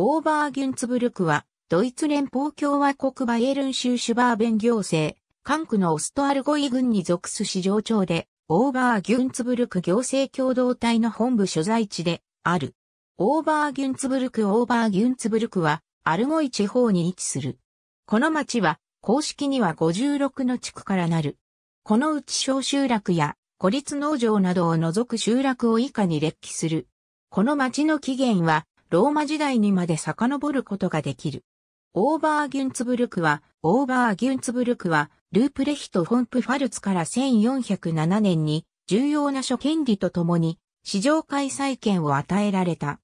オーバーギュンツブルクは、ドイツ連邦共和国バイエルン州シュバーベン行政、管区のオストアルゴイ軍に属す市場長で、オーバーギュンツブルク行政共同体の本部所在地である。オーバーギュンツブルクオーバーギュンツブルクは、アルゴイ地方に位置する。この町は、公式には56の地区からなる。このうち小集落や孤立農場などを除く集落を以下に列記する。この町の起源は、ローマ時代にまで遡ることができる。オーバーギュンツブルクは、オーバーギュンツブルクは、ループレヒト・ホンプファルツから1407年に、重要な諸権利とともに、市場開催権を与えられた。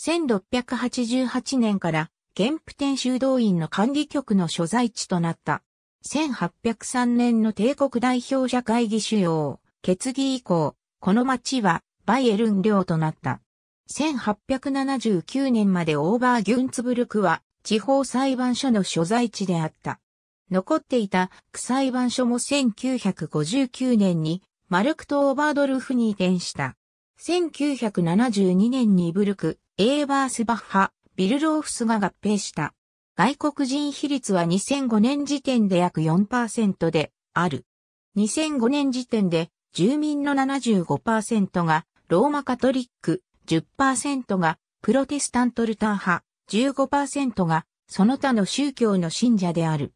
1688年から、ゲンプテン修道院の管理局の所在地となった。1803年の帝国代表者会議主要、決議以降、この町は、バイエルン領となった。1879年までオーバーギュンツブルクは地方裁判所の所在地であった。残っていた区裁判所も1959年にマルクト・オーバードルフに移転した。1972年にブルク、エーバースバッハ、ビルローフスが合併した。外国人比率は2005年時点で約4%である。2005年時点で住民の75%がローマカトリック、10%がプロテスタントルター派、15%がその他の宗教の信者である。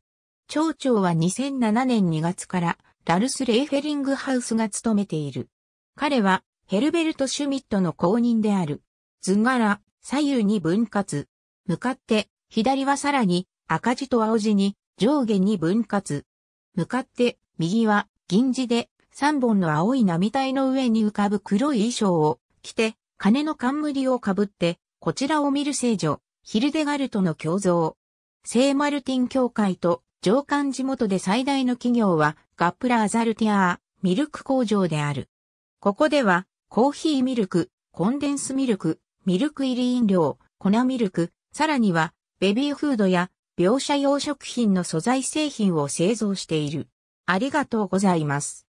町長は2007年2月からラルス・レイフェリングハウスが務めている。彼はヘルベルト・シュミットの公認である。図柄、左右に分割。向かって、左はさらに赤字と青字に上下に分割。向かって、右は銀字で3本の青い波体の上に浮かぶ黒い衣装を着て金の冠をかぶって、こちらを見る聖女、ヒルデガルトの胸像。聖マルティン教会と上官地元で最大の企業はガップラ・ーザルティアー、ミルク工場である。ここでは、コーヒーミルク、コンデンスミルク、ミルク入り飲料、粉ミルク、さらには、ベビーフードや描写用食品の素材製品を製造している。ありがとうございます。